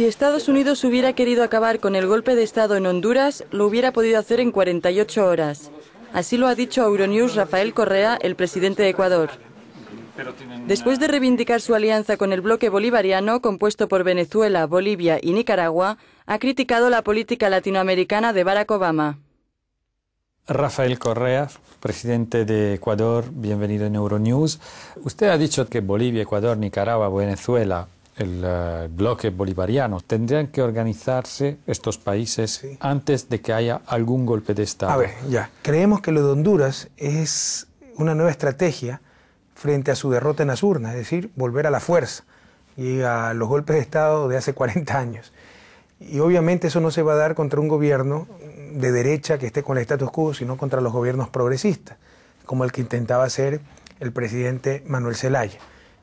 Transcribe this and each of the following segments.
Si Estados Unidos hubiera querido acabar con el golpe de Estado en Honduras, lo hubiera podido hacer en 48 horas. Así lo ha dicho Euronews Rafael Correa, el presidente de Ecuador. Después de reivindicar su alianza con el bloque bolivariano, compuesto por Venezuela, Bolivia y Nicaragua, ha criticado la política latinoamericana de Barack Obama. Rafael Correa, presidente de Ecuador, bienvenido en Euronews. Usted ha dicho que Bolivia, Ecuador, Nicaragua, Venezuela, el eh, bloque bolivariano. Tendrían que organizarse estos países antes de que haya algún golpe de Estado. A ver, ya. Creemos que lo de Honduras es una nueva estrategia frente a su derrota en las urnas, es decir, volver a la fuerza y a los golpes de Estado de hace 40 años. Y obviamente eso no se va a dar contra un gobierno de derecha que esté con el status quo, sino contra los gobiernos progresistas, como el que intentaba hacer el presidente Manuel Zelaya.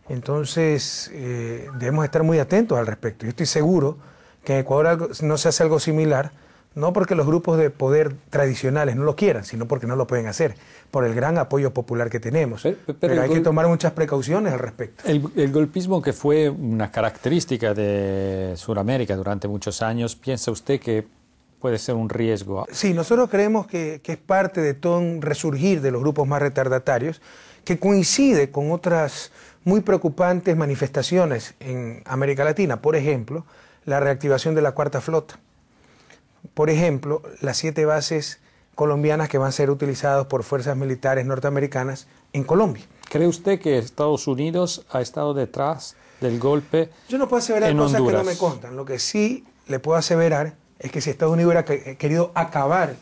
Entonces, eh, debemos estar muy atentos al respecto. Yo estoy seguro que en Ecuador no se hace algo similar, no porque los grupos de poder tradicionales no lo quieran, sino porque no lo pueden hacer, por el gran apoyo popular que tenemos. Pero, hay que tomar muchas precauciones al respecto. El, golpismo que fue una característica de Sudamérica durante muchos años, ¿piensa usted que puede ser un riesgo? Sí, nosotros creemos que, que es parte de todo un resurgir de los grupos más retardatarios que coincide con otras muy preocupantes manifestaciones en América Latina, por ejemplo, la reactivación de la cuarta flota, por ejemplo, las siete bases colombianas que van a ser utilizadas por fuerzas militares norteamericanas en Colombia. ¿Cree usted que Estados Unidos ha estado detrás del golpe? Yo no puedo aseverar cosas que no me contan. Lo que sí le puedo aseverar es que si Estados Unidos hubiera eh, querido acabar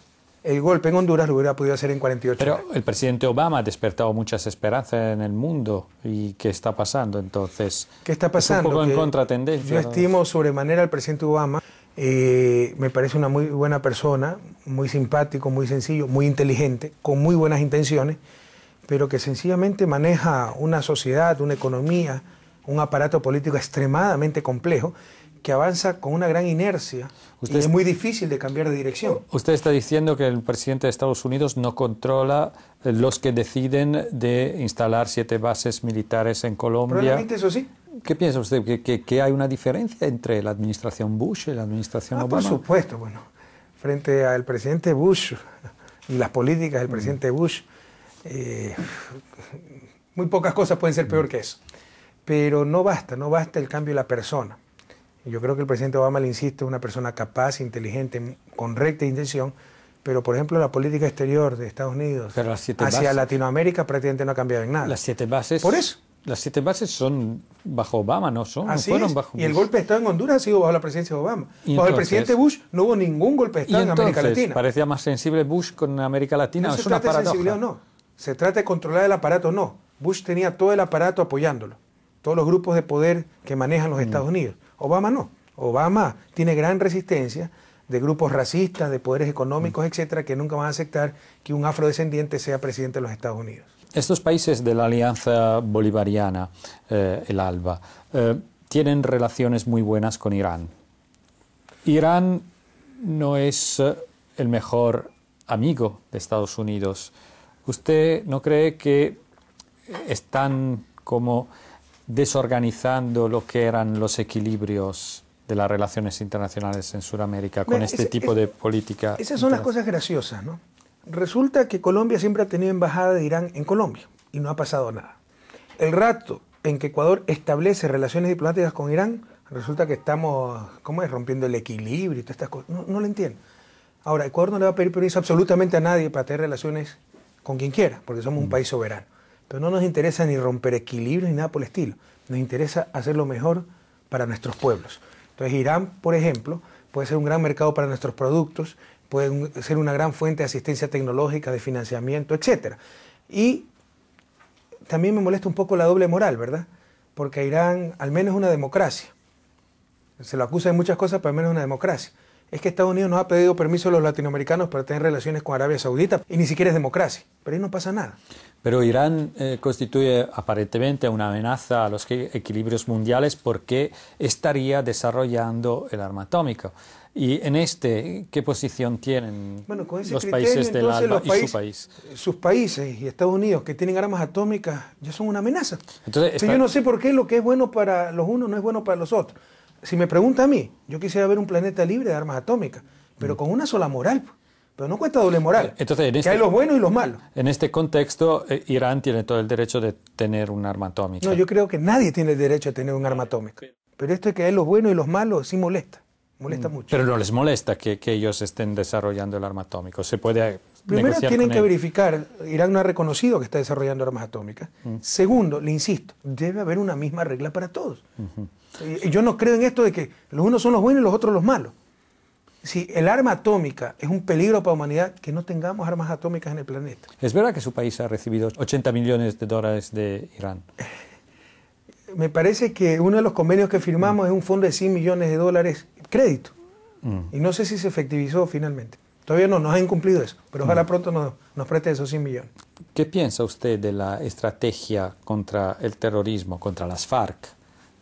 el golpe en Honduras lo hubiera podido hacer en 48 Pero el presidente Obama ha despertado muchas esperanzas en el mundo. ¿Y qué está pasando entonces? ¿Qué está pasando? un poco en contratendencia. Yo estimo sobremanera al presidente Obama. Eh, me parece una muy buena persona, muy simpático, muy sencillo, muy inteligente, con muy buenas intenciones, pero que sencillamente maneja una sociedad, una economía, un aparato político extremadamente complejo que avanza con una gran inercia y es muy difícil de cambiar de dirección. Usted está diciendo que el presidente de Estados Unidos no controla eh, los que deciden de instalar siete bases militares en Colombia. Probablemente eso sí. ¿Qué piensa usted? ¿Que, hay una diferencia entre la administración Bush y la administración ah, Obama? Por supuesto, bueno, frente al presidente Bush y las políticas del mm. presidente Bush, eh, muy pocas cosas pueden ser peor que eso. Pero no basta, no basta el cambio de la persona yo creo que el presidente Obama, le insisto, es una persona capaz, inteligente, con recta intención, pero por ejemplo la política exterior de Estados Unidos hacia Latinoamérica prácticamente no ha cambiado en nada. Las siete bases. Por eso. Las siete bases son bajo Obama, ¿no? Son, fueron bajo Bush. Y el golpe de Estado en Honduras ha sido bajo la presidencia de Obama. bajo el presidente Bush no hubo ningún golpe de Estado en América Latina. Parecía más sensible Bush con América Latina. No es se trata de sensibilidad no. Se trata de controlar el aparato no. Bush tenía todo el aparato apoyándolo. Todos los grupos de poder que manejan los mm. Estados Unidos. Obama no. Obama tiene gran resistencia de grupos racistas, de poderes económicos, mm. etcétera, que nunca van a aceptar que un afrodescendiente sea presidente de los Estados Unidos. Estos países de la Alianza Bolivariana, eh, el ALBA, eh, tienen relaciones muy buenas con Irán. Irán no es eh, el mejor amigo de Estados Unidos. ¿Usted no cree que están como desorganizando lo que eran los equilibrios de las relaciones internacionales en Sudamérica con este tipo de política. Esas son las cosas graciosas, ¿no? Resulta que Colombia siempre ha tenido embajada de Irán en Colombia y no ha pasado nada. El rato en que Ecuador establece relaciones diplomáticas con Irán, resulta que estamos, ¿cómo es?, rompiendo el equilibrio y todas estas cosas. No, no lo entiendo. Ahora, Ecuador no le va a pedir permiso absolutamente a nadie para tener relaciones con quien quiera, porque somos un mm. país soberano. Pero no nos interesa ni romper equilibrios ni nada por el estilo. Nos interesa hacer lo mejor para nuestros pueblos. Entonces Irán, por ejemplo, puede ser un gran mercado para nuestros productos, puede ser una gran fuente de asistencia tecnológica, de financiamiento, etc. Y también me molesta un poco la doble moral, ¿verdad? Porque Irán al menos es una democracia. Se lo acusa de muchas cosas, pero al menos es una democracia es que Estados Unidos no ha pedido permiso a los latinoamericanos para tener relaciones con Arabia Saudita y ni siquiera es democracia. Pero ahí no pasa nada. Pero Irán eh, constituye aparentemente una amenaza a los equilibrios mundiales porque estaría desarrollando el arma atómica. ¿Y en este qué posición tienen los países del ALBA y su país? Sus países y Estados Unidos que tienen armas atómicas ya son una amenaza. Entonces, Yo no sé por qué lo que es bueno para los unos no es bueno para los otros si me pregunta a mí, yo quisiera ver un planeta libre de armas atómicas, pero mm. con una sola moral. Pues. Pero no cuesta doble moral. Entonces, que hay este los buenos y los malos. En este contexto, eh, Irán tiene todo el derecho de tener un arma atómica. No, yo creo que nadie tiene el derecho a tener un arma atómica. Pero esto de que hay los buenos y los malos sí molesta. Molesta mm. mucho. Pero no les molesta que, que ellos estén desarrollando el arma atómica. Se puede Primero tienen que verificar, Irán no ha reconocido que está desarrollando armas atómicas. Mm. Segundo, le insisto, debe haber una misma regla para todos. Eh, yo no creo en esto de que los unos son los buenos y los otros los malos. Si el arma atómica es un peligro para la humanidad, que no tengamos armas atómicas en el planeta. ¿Es verdad que su país ha recibido 80 millones de dólares de Irán? Eh, me parece que uno de los convenios que firmamos mm. es un fondo de 100 millones de dólares crédito. Mm. Y no sé si se efectivizó finalmente. Todavía no nos han incumplido eso, pero ojalá mm. pronto nos, nos preste esos 100 millones. ¿Qué piensa usted de la estrategia contra el terrorismo, contra las FARC,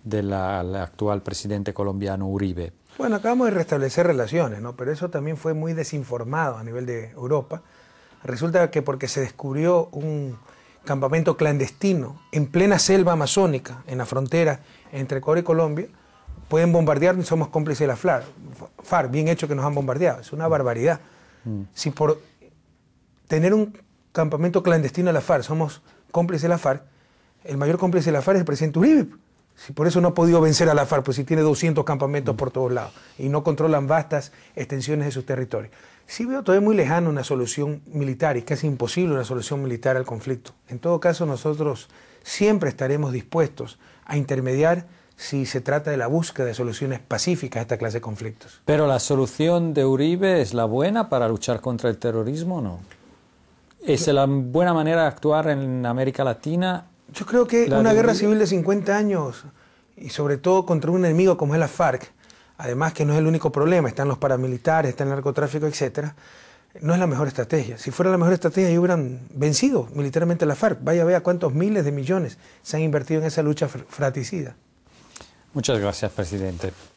del actual presidente colombiano Uribe? Bueno, acabamos de restablecer relaciones, ¿no? pero eso también fue muy desinformado a nivel de Europa. Resulta que porque se descubrió un campamento clandestino en plena selva amazónica, en la frontera entre Ecuador y Colombia, pueden bombardearnos somos cómplices de la FARC. FARC, bien hecho que nos han bombardeado, es una barbaridad. Mm. Si por tener un campamento clandestino de la FARC somos cómplices de la FARC, el mayor cómplice de la FARC es el presidente Uribe. Si por eso no ha podido vencer a la FARC, pues si tiene 200 campamentos mm. por todos lados y no controlan vastas extensiones de sus territorios. Sí veo todavía muy lejano una solución militar, y casi imposible una solución militar al conflicto. En todo caso, nosotros siempre estaremos dispuestos a intermediar si se trata de la búsqueda de soluciones pacíficas a esta clase de conflictos. Pero la solución de Uribe es la buena para luchar contra el terrorismo, ¿no? ¿Es la buena manera de actuar en América Latina? Yo creo que una guerra civil de 50 años, y sobre todo contra un enemigo como es la FARC, además que no es el único problema, están los paramilitares, está el narcotráfico, etcétera, no es la mejor estrategia. Si fuera la mejor estrategia, ya hubieran vencido militarmente la FARC. Vaya, vea cuántos miles de millones se han invertido en esa lucha fratricida. Muchas gracias, presidente.